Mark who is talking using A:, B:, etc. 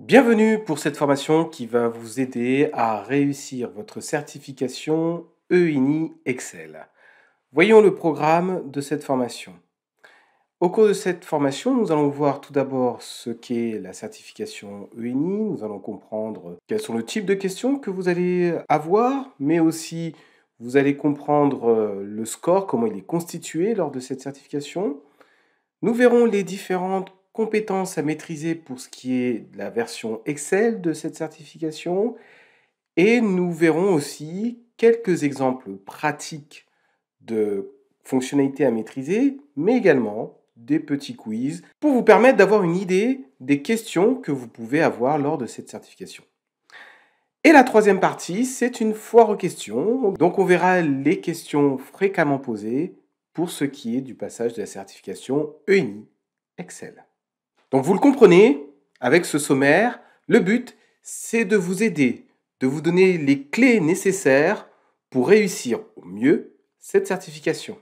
A: Bienvenue pour cette formation qui va vous aider à réussir votre certification EINI Excel. Voyons le programme de cette formation. Au cours de cette formation, nous allons voir tout d'abord ce qu'est la certification EINI, nous allons comprendre quels sont le type de questions que vous allez avoir, mais aussi vous allez comprendre euh, le score, comment il est constitué lors de cette certification. Nous verrons les différentes compétences à maîtriser pour ce qui est de la version Excel de cette certification et nous verrons aussi quelques exemples pratiques de fonctionnalités à maîtriser, mais également des petits quiz pour vous permettre d'avoir une idée des questions que vous pouvez avoir lors de cette certification. Et la troisième partie, c'est une foire aux questions. Donc on verra les questions fréquemment posées pour ce qui est du passage de la certification ENI Excel. Donc vous le comprenez, avec ce sommaire, le but, c'est de vous aider, de vous donner les clés nécessaires pour réussir au mieux cette certification.